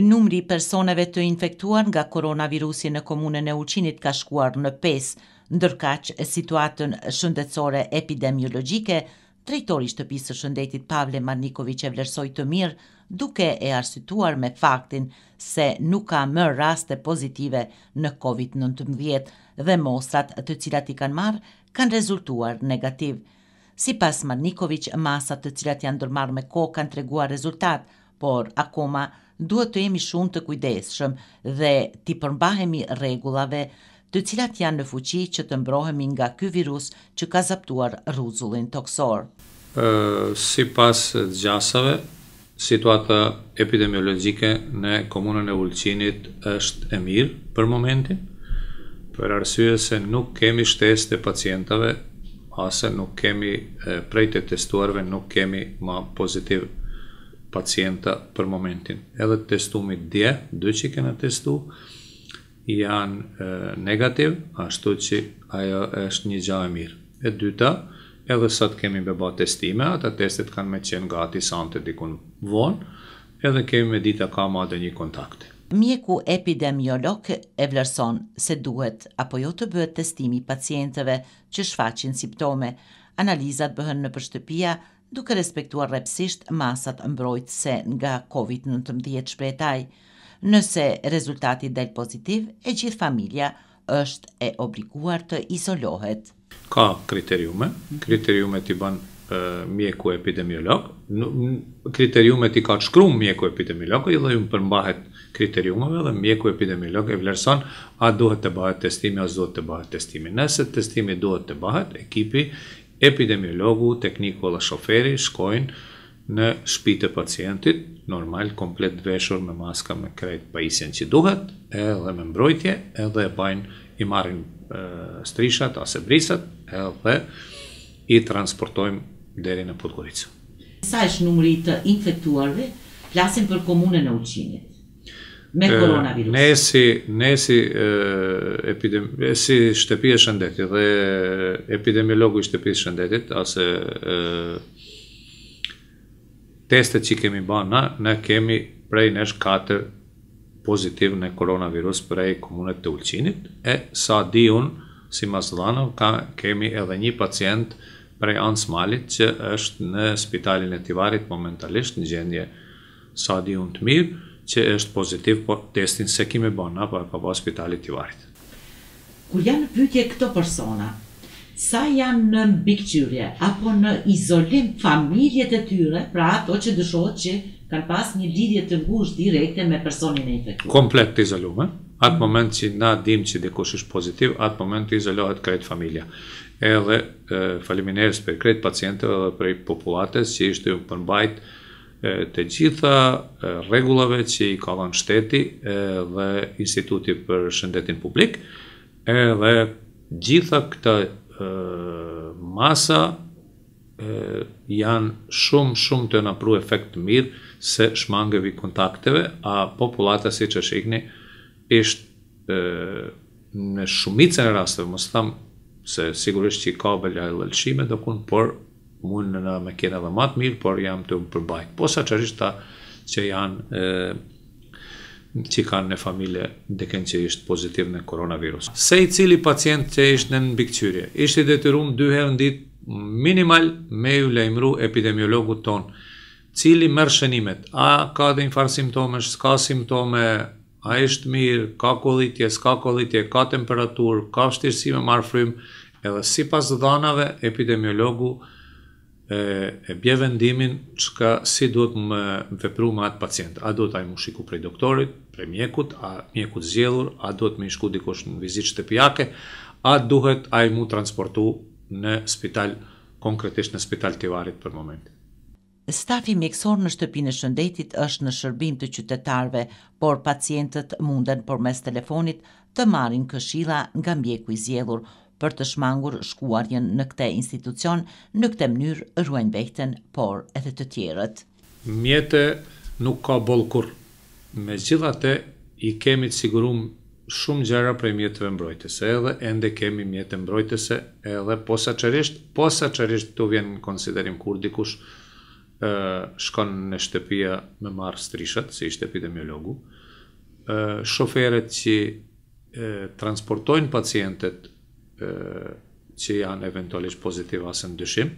Numri i personave të infektuar nga koronavirusi në komunën e Uçinit ka shkuar në 5, ndërkaq situatën shëndetësore epidemiologjike Drejtori i Shtëpisë së Shëndetit Pavle Marnikovic e vlersoi të mirë, duke e arsituar me faktin se nuk ka më raste pozitive në COVID-19 dhe mosat të cilat i kanë marrë kanë rezultuar negativ. Si pas Marnikovic, masat të cilat janë dërmarë me ko kanë treguar rezultat, por akoma duhet të jemi shumë të kujdeshëm dhe të përmbahemi regulave të cilat janë në fuqi që të mbrohemi nga ky virus që ka zaptuar rruzullin toksor. Uh, si pas gjasave, situata epidemiologike në komunën e Ulqinit është e mirë për momentin, për arsye se nuk kemi shtesë të pacientave, ase nuk kemi prej të testuarve, nuk kemi ma pozitiv pacienta për momentin. Edhe testumi dje, dy që kena testu, janë negativ, ashtu që ajo është një gjahë mirë. E dyta, edhe sot kemi beba testime, ata testet kanë me qenë gati sa në të dikun vonë, edhe kemi me dita ka ma dhe një kontakte. Mjeku epidemiolog e vlerëson se duhet apo jo të bëhet testimi pacientëve që shfaqin simptome. Analizat bëhen në përshtëpia duke respektuar rrepsisht masat mbrojtëse nga COVID-19 shpretaj. Nëse rezultati del pozitiv, e gjithë familja është e obliguar të izolohet. Ka kriteriume, kriteriume të i banë mjeku epidemiolog, kriteriume të i ka të shkru mjeku epidemiolog, i dhe ju më përmbahet kriteriumeve dhe mjeku epidemiolog e vlerëson a duhet të bahet testimi, a zotë të bahet testimi. Nëse testimi duhet të bahet, ekipi epidemiologu, tekniko dhe shoferi shkojnë në shpite pacientit, normal, komplet veshur me maska me krejt pajisjen që duhet, edhe me mbrojtje, edhe e bajnë, i marrin strishat, ase brisat, edhe i transportojmë deri në Podgoricë. Sa është numri të infektuarve, plasin për komune në uqinit? me koronavirus. Ne si, ne si, e, si shtepi e shëndetit dhe epidemiologu i shtepi e shëndetit, ase e, teste që kemi ba na, ne kemi prej nesh 4 pozitiv në koronavirus prej komunet të ulqinit, e sa di unë, si mas dhanëm, kemi edhe një pacient prej ansë malit që është në spitalin e tivarit momentalisht në gjendje sa di unë të mirë, që është pozitiv, po testin se kime bëna apo e pa po spitalit të varit. Kur janë pytje këto persona, sa janë në mbikqyrje, apo në izolim familjet e tyre, pra ato që dëshohet që kanë pas një lidhje të ngushtë direkte me personin e infektuar. Komplet të izolume, atë moment që na dim që dikush është pozitiv, atë moment të izolohet krejt familja. Edhe faleminderit për krejt pacientëve dhe për populatës që ishte përmbajt të gjitha regulave që i kalan shteti dhe instituti për shëndetin publik, dhe gjitha këta masa janë shumë shumë të nëpru efekt të mirë se shmangëvi kontakteve, a populata si që shikni ishtë në shumicën e rastëve, mos thamë se sigurisht që i ka belja e lëllëshime dhe kun, por mund në nga me kene dhe matë mirë, por jam të më përbajkë. Po sa që ta që janë, e, që kanë në familje dhe kënë që ishtë pozitiv në koronavirus. Se i cili pacient që ishtë në në bikëqyrje, ishtë i detyrum dy herë në ditë minimal me ju lejmru epidemiologu tonë. Cili mërë shënimet, a ka dhe infarë simptome, s'ka simptome, a ishtë mirë, ka kolitje, s'ka kolitje, ka temperaturë, ka shtirësime marë frymë, edhe si pas dhanave epidemiologu, e, e bje vendimin qka si duhet më vepru me atë pacient. A duhet a i shiku prej doktorit, prej mjekut, a mjekut zjelur, a duhet me ishku dikosh në vizit shtëpijake, a duhet a i transportu në spital, konkretisht në spital tivarit për moment. Stafi mjekësor në shtëpinë e shëndetit është në shërbim të qytetarve, por pacientët munden për mes telefonit të marin këshila nga mjeku i zjelur, për të shmangur shkuarjen në këte institucion, në këte mënyrë rruen bejten, por edhe të tjerët. Mjetë nuk ka bolkur, me gjithate i kemi të sigurum shumë gjera prej mjetëve mbrojtese, edhe ende kemi mjetë mbrojtëse, edhe posa qërisht, posa qërisht të vjenë në konsiderim kur dikush e, shkon në shtëpia me marë strishat, si ishte epidemiologu, e, shoferet që transportojnë pacientet që janë eventualisht pozitiv asë në dyshim,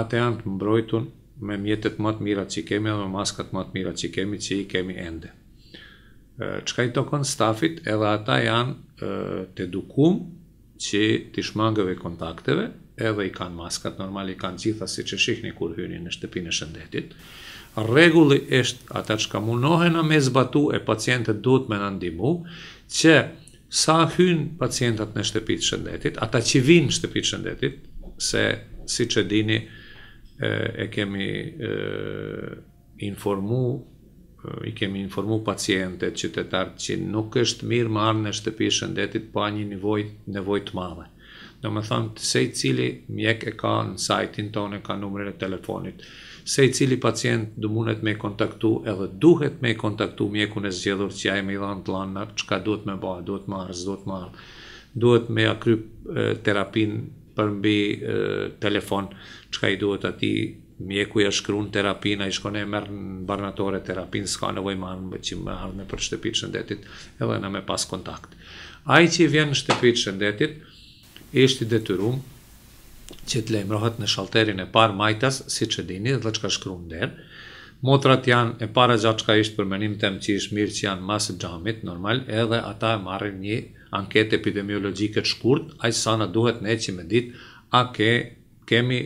atë janë të mbrojtun me mjetet më të mira që kemi dhe me maskat më të mira që kemi që i kemi ende. Qka i tokon stafit edhe ata janë të dukum që të shmangëve kontakteve edhe i kanë maskat, normal i kanë gjitha si që shihni kur hyni në shtëpinë e shëndetit. Regulli është ata që ka munohen a me zbatu e pacientet duhet me nëndimu që sa hyn pacientat në të shëndetit, ata që vinë në të shëndetit, se si që dini e, e kemi e, informu, i kemi informu pacientet, qytetarët që nuk është mirë marë në shtëpi shëndetit pa po një nivoj, nevoj të madhe. Në më thonë, se i cili mjek e ka në sajtin tonë, e ka numre e telefonit, se i cili pacient du mundet me kontaktu edhe duhet me kontaktu mjeku në zgjedhur që ja e me i dhanë të lanë qka duhet me ba, duhet me arë, duhet me akryp terapin për mbi telefon, qka i duhet ati mjeku i shkruan në terapin, a i shkon e merr në barnatore terapin, s'ka nëvoj me arë me për shtepit shëndetit edhe në me pas kontakt. Ai që i vjenë në shtepit shëndetit, ishtë i detyrumë, që të lejmërohet në shalterin e par majtas, si që dini dhe që ka shkru në derë. Motrat janë e para gjatë që ka ishtë përmenim të që ishë mirë që janë masë gjamit, normal, edhe ata e marrin një anket epidemiologike të shkurt, ajë sana duhet ne që me ditë a ke kemi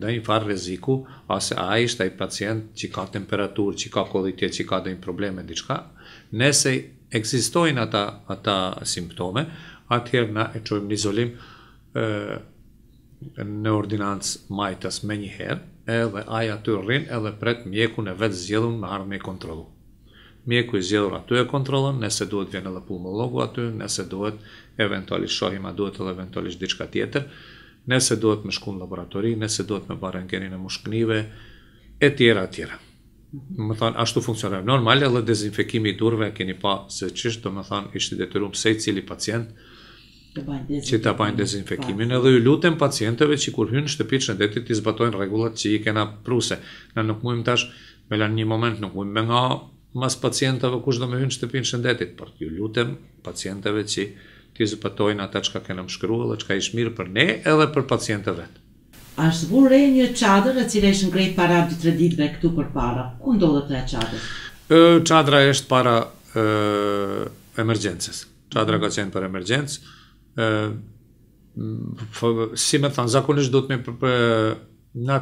dhe një farë reziku, ase a ishtë a i pacient që ka temperaturë, që ka kodhitje, që ka dhe një probleme, diçka, nëse eksistojnë ata, ata simptome, atëherë na e qojmë një izolim, e, në ordinancë majtës me njëherë, edhe aja të rrinë edhe pret mjeku në vetë zjedhën me armë i kontrolu. Mjeku i zjedhur aty e kontrolën, nëse duhet vjen edhe pulmologu aty, nëse duhet eventualisht shohim a duhet edhe eventualisht diçka tjetër, nëse duhet me shku në laboratori, nëse duhet me barën genin e mushknive, e tjera, tjera. Më thanë, ashtu funksionar. Normal edhe dezinfekimi i durve, keni pa se qështë, do më thanë, ishtë i detyrum se i cili pacient, Që të bajnë dezinfekimin, edhe ju lutem pacienteve që kur hynë shtëpi që në detit të zbatojnë regullat që i kena pruse. Në nuk mujmë tash, me lanë një moment, nuk mujmë me nga mas pacienteve kush do me hynë shtëpi në detit, por ju lutem pacienteve që të izbatojnë ata që ka kena mshkru, dhe që ka ishmirë për ne edhe për pacienteve. vetë. A shë një qadrë e cilë e ngrejt para të tre ditëve këtu për para? Ku ndodhët e qadrë Qadra është para emergjensës. ka qenë për emergjensë, ë po, si më thon zakonisht do të më na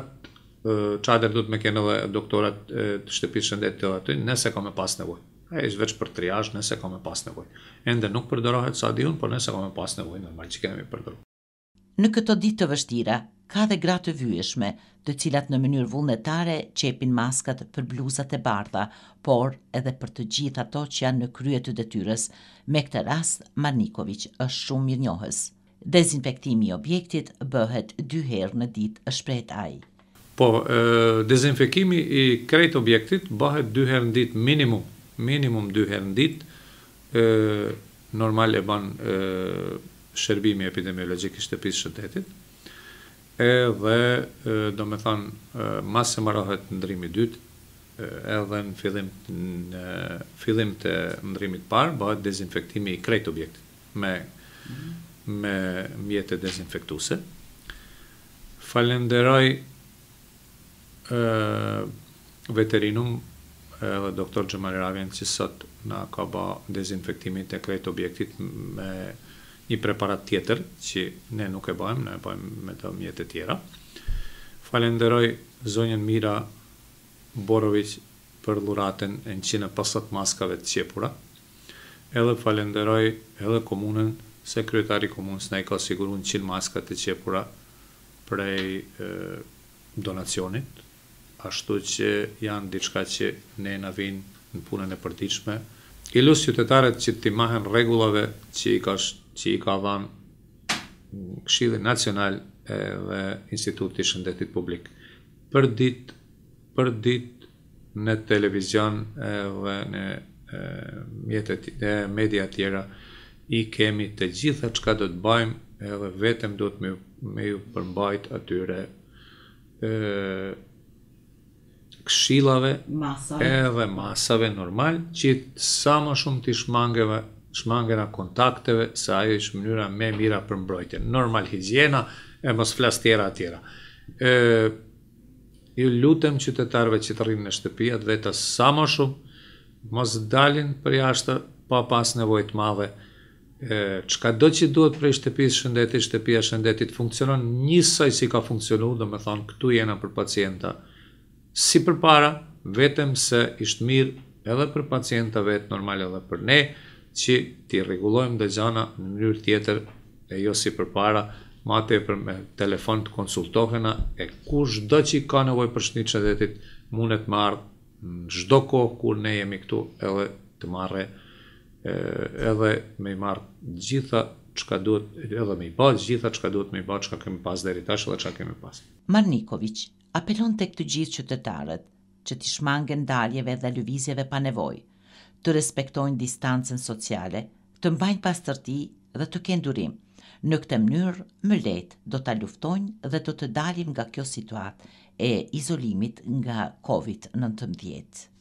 çadër do të më kenë edhe doktorat e, të shtëpisë shëndetit të aty nëse ka më pas nevojë. Ai është vetë për triazh nëse ka më pas nevojë. Ende nuk përdorohet sadiun, por nëse ka më pas nevojë normalisht kemi përdorur. Në këto ditë të vështira, ka dhe gratë të vyeshme, të cilat në mënyrë vullnetare qepin maskat për bluzat e bardha, por edhe për të gjitha ato që janë në krye të detyrës, me këtë rast Marnikovic është shumë mirë njohës. Dezinfektimi i objektit bëhet dy herë në ditë, është shpreh ai. Po, e, i krejt objektit bëhet dy herë në ditë minimum, minimum dy herë në ditë, normal e ban shërbimi epidemiologjik i shtëpisë shëndetit, edhe do me thanë masë se marohet ndrimi dytë, edhe në fillim, në fillim të ndrimit parë, bëhet dezinfektimi i krejt objekt me, me mjetët dezinfektuse. Falenderoj veterinum edhe doktor Gjëmari Ravjen që sot nga ka ba dezinfektimi të krejt objektit me mjetët një preparat tjetër që ne nuk e bajmë, ne e bajmë me të mjetë tjera. Falenderoj zonjen Mira Borovic për luraten e në qine pasat maskave të qepura. Edhe falenderoj edhe komunën, sekretari komunës ne i ka siguru në qine maskat të qepura prej donacionit, ashtu që janë diçka që ne në vinë në punën e përdiqme. Ilusë qytetarët që ti mahen regullave që i ka shtë që i ka dhan Këshilli Nacional dhe Institutit i Shëndetit Publik. Për ditë për ditë në televizion edhe në mjetet e media të tjera i kemi të gjitha çka do të bëjmë edhe vetëm do të me ju përmbajt atyre këshilave masave. edhe masave normal që sa më shumë të shmangeve shmangena kontakteve, se ajo ishë mënyra me mira për mbrojtje. Normal higjiena e mos flas tjera atjera. ju lutem qytetarve që të rrinë në shtëpijat, vetë sa më shumë, mos dalin për jashtë, pa pas të madhe, qka do që duhet për i shtëpijës shëndetit, shtëpija shëndetit funksionon, njësaj si ka funksionu, dhe me thonë, këtu jena për pacienta, si për para, vetëm se ishtë mirë edhe për pacienta vetë, normal edhe për ne, që ti rregullojmë dhe gjana në mënyrë tjetër e jo si për para, ma te për me telefon të konsultohena e kur shdo që i ka nevoj për shni që detit mundet marrë në shdo ko kur ne jemi këtu edhe të marrë edhe me i marrë gjitha ka duhet, edhe me i ba gjitha ka duhet me i që ka kemi pas dhe rritash edhe qka kemi pas. Marnikovic, apelon të këtë gjithë qytetarët që të shmangen daljeve dhe lëvizjeve pa nevojë, të respektojnë distancën sociale, të mbajnë pastërti dhe të kenë durim. Në këtë mënyrë, më lehtë do ta luftojnë dhe do të dalim nga kjo situatë e izolimit nga COVID-19.